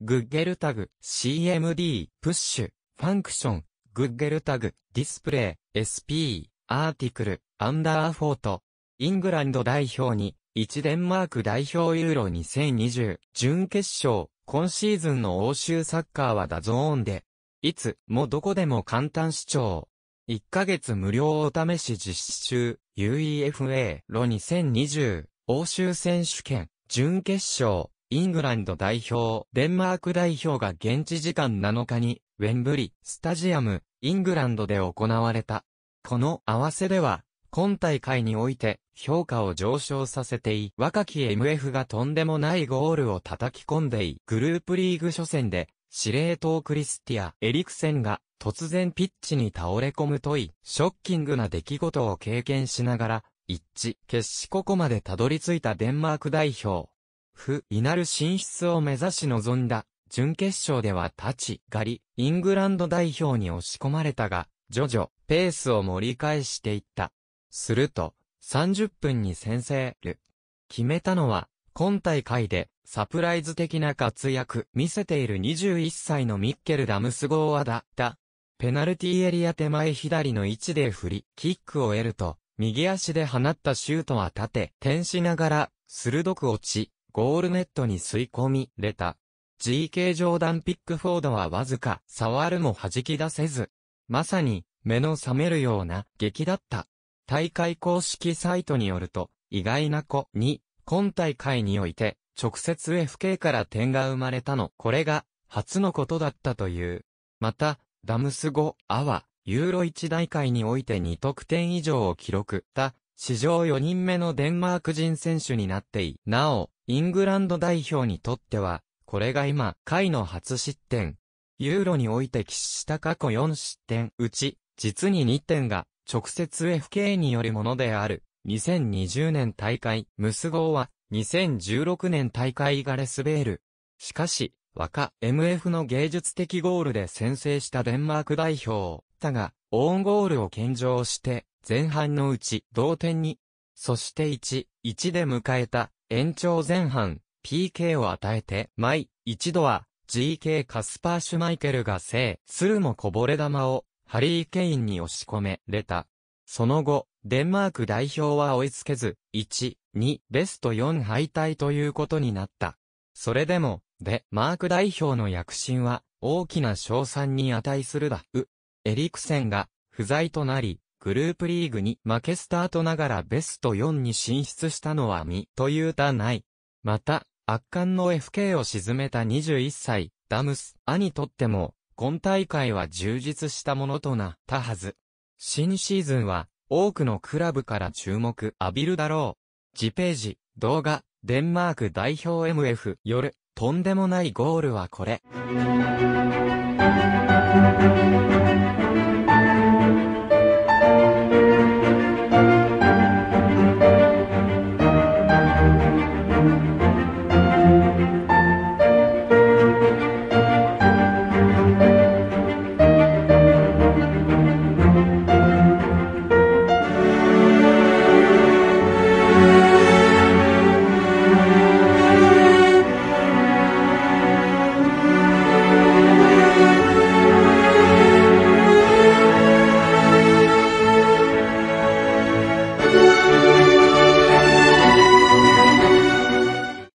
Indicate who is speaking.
Speaker 1: グッゲルタグ、CMD、プッシュ、ファンクション、グッゲルタグ、ディスプレイ、SP、アーティクル、アンダーフォート。イングランド代表に、1デンマーク代表ユーロ2020、準決勝、今シーズンの欧州サッカーはダゾーンで、いつもどこでも簡単視聴。1ヶ月無料お試し実施中、UEFA ロ2020、欧州選手権、準決勝。イングランド代表、デンマーク代表が現地時間7日に、ウェンブリ、スタジアム、イングランドで行われた。この合わせでは、今大会において、評価を上昇させてい、若き MF がとんでもないゴールを叩き込んでい、グループリーグ初戦で、司令塔クリスティア・エリクセンが、突然ピッチに倒れ込むとい、ショッキングな出来事を経験しながら、一致、決死ここまでたどり着いたデンマーク代表。不いなる進出を目指し臨んだ。準決勝では立ち、がり、イングランド代表に押し込まれたが、徐々、ペースを盛り返していった。すると、30分に先制る。決めたのは、今大会で、サプライズ的な活躍、見せている21歳のミッケル・ダムスゴーアだった。ペナルティエリア手前左の位置で振り、キックを得ると、右足で放ったシュートは立て、転しながら、鋭く落ち、ゴールネットに吸い込みれた。GK ジョーダン・ピックフォードはわずか触るも弾き出せず、まさに目の覚めるような劇だった。大会公式サイトによると、意外な子に、今大会において、直接 FK から点が生まれたの、これが、初のことだったという。また、ダムス5、アワ、ユーロ1大会において2得点以上を記録した、史上4人目のデンマーク人選手になってい、なお、イングランド代表にとっては、これが今、回の初失点。ユーロにおいて喫した過去4失点うち、実に2点が、直接 FK によるものである。2020年大会、ムス号は、2016年大会がレスベール。しかし、若、MF の芸術的ゴールで先制したデンマーク代表、だが、オーンゴールを献上して、前半のうち同点に、そして1、1で迎えた延長前半、PK を与えて、毎、一度は、GK カスパー・シュマイケルが制するもこぼれ球を、ハリー・ケインに押し込め、れた。その後、デンマーク代表は追いつけず、1、2、ベスト4敗退ということになった。それでも、デマーク代表の躍進は、大きな賞賛に値するだ。う、エリクセンが、不在となり、グループリーグに負けスタートながらベスト4に進出したのは未というたない。また、圧巻の FK を沈めた21歳、ダムス、アにとっても、今大会は充実したものとなったはず。新シーズンは、多くのクラブから注目浴びるだろう。次ページ、動画、デンマーク代表 MF 夜、とんでもないゴールはこれ。